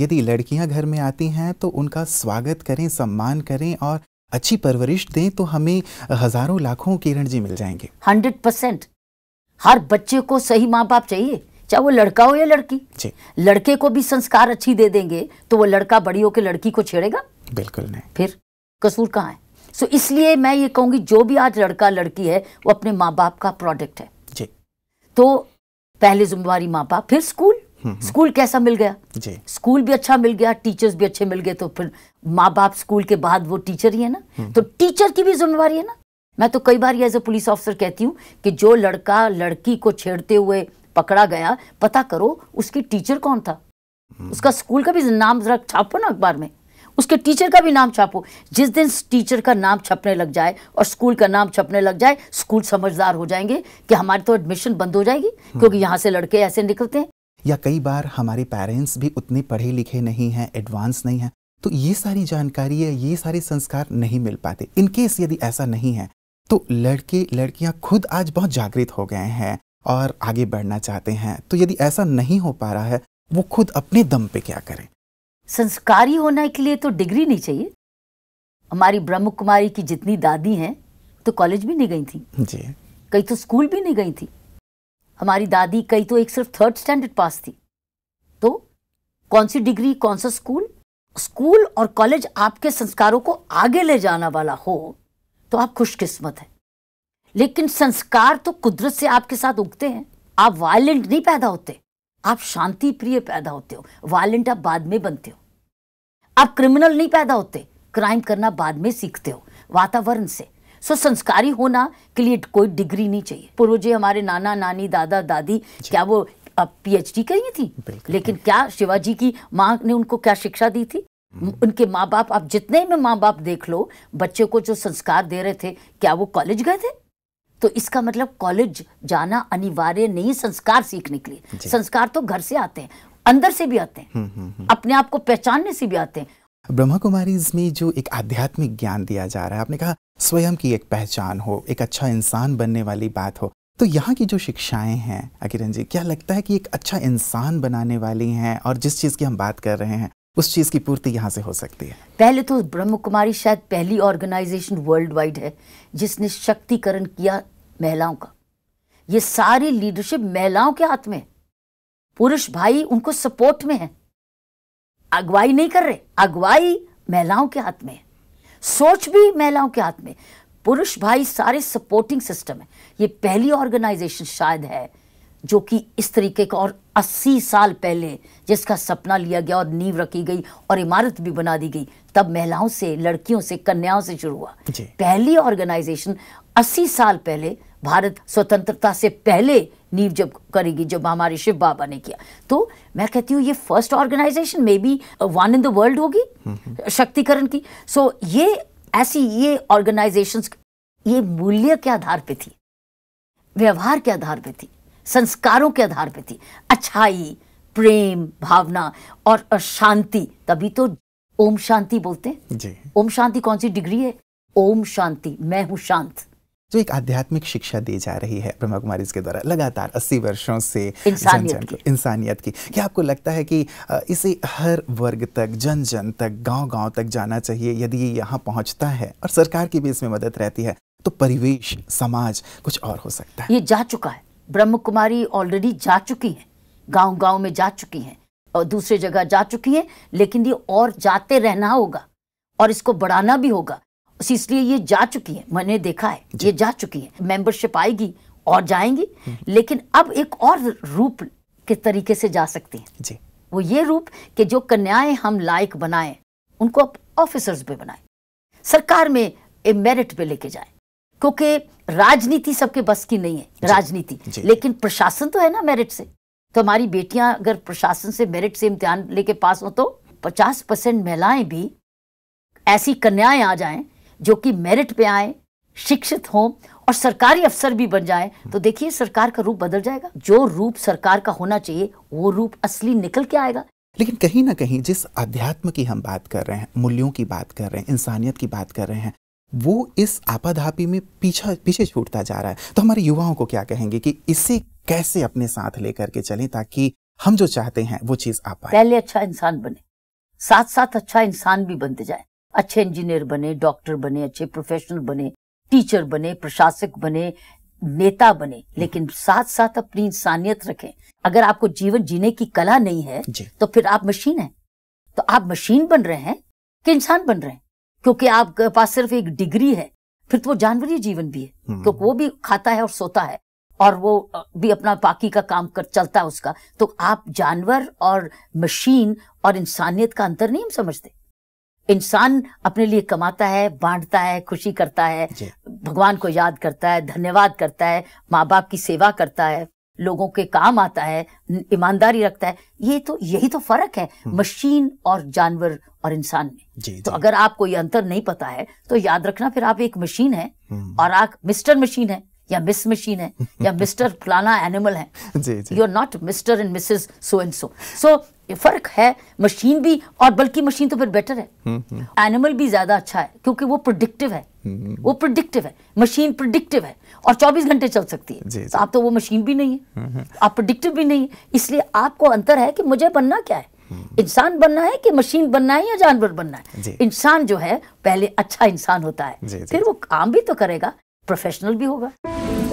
यदि लड़कियां घर में आती हैं तो उनका स्वागत करें सम्मान करें और अच्छी परवरिश दें तो हमें हजारों लाखों किरण जी मिल जाएंगे हंड्रेड परसेंट हर बच्चे को सही माँ बाप चाहिए चाहे वो लड़का हो या लड़की जी लड़के को भी संस्कार अच्छी दे देंगे तो वो लड़का बड़ी होकर लड़की को छेड़ेगा बिल्कुल नहीं फिर कसूर कहाँ है सो इसलिए मैं ये कहूँगी जो भी आज लड़का लड़की है वो अपने माँ बाप का प्रोडक्ट है जी तो पहले जिम्मेवारी माँ बाप फिर स्कूल हम्म, हम्म। स्कूल कैसा मिल गया जी स्कूल भी अच्छा मिल गया टीचर्स भी अच्छे मिल गए तो फिर माँ बाप स्कूल के बाद वो टीचर ही है ना हम्म। तो टीचर की भी जिम्मेवारी है ना मैं तो कई बार एज ए पुलिस ऑफिसर कहती हूँ कि जो लड़का लड़की को छेड़ते हुए पकड़ा गया पता करो उसकी टीचर कौन था उसका स्कूल का भी नाम छापो ना अखबार में उसके टीचर का भी नाम छापो जिस दिन टीचर का नाम छपने लग जाए और स्कूल का नाम छपने लग जाए स्कूल समझदार हो जाएंगे कि हमारी तो एडमिशन बंद हो जाएगी क्योंकि यहाँ से लड़के ऐसे निकलते हैं या कई बार हमारे पेरेंट्स भी उतने पढ़े लिखे नहीं हैं एडवांस नहीं हैं तो ये सारी जानकारी या ये सारे संस्कार नहीं मिल पाते इनकेस यदि ऐसा नहीं है तो लड़के लड़कियां खुद आज बहुत जागृत हो गए हैं और आगे बढ़ना चाहते हैं तो यदि ऐसा नहीं हो पा रहा है वो खुद अपने दम पे क्या करें संस्कारी होने के लिए तो डिग्री नहीं चाहिए हमारी ब्रह्म कुमारी की जितनी दादी हैं तो कॉलेज भी नहीं गई थी जी कई तो स्कूल भी नहीं गई थी हमारी दादी कई तो एक सिर्फ थर्ड स्टैंडर्ड पास थी तो कौन सी डिग्री कौन सा स्कूल स्कूल और कॉलेज आपके संस्कारों को आगे ले जाना वाला हो तो आप खुशकिस्मत हैं लेकिन संस्कार तो कुदरत से आपके साथ उगते हैं आप वायलेंट नहीं पैदा होते आप शांति प्रिय पैदा होते हो वायलेंट आप बाद में बनते हो आप क्रिमिनल नहीं पैदा होते क्राइम करना बाद में सीखते हो वातावरण से सर संस्कारी होना के लिए कोई डिग्री नहीं चाहिए जी हमारे नाना नानी दादा दादी क्या वो पीएचडी करी थी लेकिन क्या शिवाजी की माँ ने उनको क्या शिक्षा दी थी हम्म। उनके माँ बाप आप जितने में माँ बाप देख लो बच्चे को जो संस्कार दे रहे थे क्या वो कॉलेज गए थे तो इसका मतलब कॉलेज जाना अनिवार्य नहीं संस्कार सीखने के लिए संस्कार तो घर से आते हैं अंदर से भी आते हैं हम्म, हम्म, अपने आप को पहचानने से भी आते हैं ब्रह्मा कुमारी में जो एक आध्यात्मिक ज्ञान दिया जा रहा है आपने कहा स्वयं की एक पहचान हो एक अच्छा इंसान बनने वाली बात हो तो यहाँ की जो शिक्षाएं हैं अकिरन जी क्या लगता है कि एक अच्छा इंसान बनाने वाली हैं और जिस चीज़ की हम बात कर रहे हैं उस चीज़ की पूर्ति यहाँ से हो सकती है पहले तो ब्रह्म कुमारी शायद पहली ऑर्गेनाइजेशन वर्ल्ड वाइड है जिसने शक्तिकरण किया महिलाओं का ये सारी लीडरशिप महिलाओं के हाथ में पुरुष भाई उनको सपोर्ट में है अगुवाई नहीं कर रहे अगुवाई महिलाओं के हाथ में है सोच भी महिलाओं के हाथ में पुरुष भाई सारे सपोर्टिंग सिस्टम है ये पहली ऑर्गेनाइजेशन शायद है जो कि इस तरीके का और 80 साल पहले जिसका सपना लिया गया और नींव रखी गई और इमारत भी बना दी गई तब महिलाओं से लड़कियों से कन्याओं से शुरू हुआ पहली ऑर्गेनाइजेशन 80 साल पहले भारत स्वतंत्रता से पहले नींव जब करेगी जब हमारे शिव बाबा ने किया तो मैं कहती हूँ ये first organisation may be one in the world होगी शक्तिकरण की सो so, ये ऐसी ये ऑर्गेनाइजेशन ये मूल्य के आधार पे थी व्यवहार के आधार पे थी संस्कारों के आधार पे थी अच्छाई प्रेम भावना और शांति तभी तो ओम शांति बोलते हैं ओम शांति कौन सी डिग्री है ओम शांति मैं हूं शांत जो एक आध्यात्मिक शिक्षा दी जा रही है ब्रह्मा कुमारी के द्वारा लगातार अस्सी वर्षों से इंसानियत की इंसानियत की क्या आपको लगता है कि इसे हर वर्ग तक जन जन तक गांव गांव तक जाना चाहिए यदि ये यहाँ पहुँचता है और सरकार की भी इसमें मदद रहती है तो परिवेश समाज कुछ और हो सकता है ये जा चुका है ब्रह्म कुमारी ऑलरेडी जा चुकी है गाँव गाँव में जा चुकी है और दूसरे जगह जा चुकी है लेकिन ये और जाते रहना होगा और इसको बढ़ाना भी होगा इसलिए ये जा चुकी है मैंने देखा है ये जा चुकी है मेंबरशिप आएगी और जाएंगी हम्म। लेकिन अब एक और रूप के तरीके से जा सकती हैं जी वो ये रूप कि जो कन्याएं हम लायक बनाएं उनको अब ऑफिसर्स पे बनाएं सरकार में मेरिट पे लेके जाएं क्योंकि राजनीति सबके बस की नहीं है राजनीति लेकिन प्रशासन तो है ना मेरिट से तो हमारी बेटियां अगर प्रशासन से मेरिट से इम्तिहान लेके पास हो तो पचास परसेंट महिलाएं भी ऐसी कन्याएं आ जाएं जो कि मेरिट पे आए शिक्षित हों और सरकारी अफसर भी बन जाए तो देखिए सरकार का रूप बदल जाएगा जो रूप सरकार का होना चाहिए वो रूप असली निकल के आएगा लेकिन कहीं ना कहीं जिस अध्यात्म की हम बात कर रहे हैं मूल्यों की बात कर रहे हैं इंसानियत की बात कर रहे हैं वो इस आपाधापी में पीछा पीछे छूटता जा रहा है तो हमारे युवाओं को क्या कहेंगे कि इसे कैसे अपने साथ लेकर के चले ताकि हम जो चाहते हैं वो चीज आ पाए पहले अच्छा इंसान बने साथ साथ अच्छा इंसान भी बनते जाए अच्छे इंजीनियर बने डॉक्टर बने अच्छे प्रोफेशनल बने टीचर बने प्रशासक बने नेता बने लेकिन साथ साथ अपनी इंसानियत रखें अगर आपको जीवन जीने की कला नहीं है तो फिर आप मशीन हैं तो आप मशीन बन रहे हैं कि इंसान बन रहे हैं क्योंकि आपके पास सिर्फ एक डिग्री है फिर तो वो जानवरीय जीवन भी है हम्म। क्योंकि वो भी खाता है और सोता है और वो भी अपना बाकी का काम कर चलता है उसका तो आप जानवर और मशीन और इंसानियत का अंतर नहीं हम समझते इंसान अपने लिए कमाता है बांटता है खुशी करता है भगवान को याद करता है धन्यवाद करता है माँ बाप की सेवा करता है लोगों के काम आता है ईमानदारी रखता है ये तो यही तो फर्क है हम्म। मशीन और जानवर और इंसान में जी, तो जी, तो अगर आपको ये अंतर नहीं पता है तो याद रखना फिर आप एक मशीन है हम्म। और आप मिस्टर मशीन है या मिस मशीन है या मिस्टर फलाना एनिमल है you are not mister and missus so and so so फर्क है मशीन भी और बल्कि मशीन तो फिर बेटर है एनिमल हम्म, हम्म। भी ज्यादा अच्छा है क्योंकि वो प्रोडिक्टिव है हम्म, वो प्रोडिक्टिव है मशीन प्रोडिक्टिव है और 24 घंटे चल सकती है जी, जी. आप तो वो मशीन भी नहीं है आप प्रोडिक्टिव भी नहीं है इसलिए आपको अंतर है कि मुझे बनना क्या है इंसान बनना है कि मशीन बनना है या जानवर बनना है इंसान जो है पहले अच्छा इंसान होता है जी, जी. फिर वो काम भी तो करेगा प्रोफेशनल भी होगा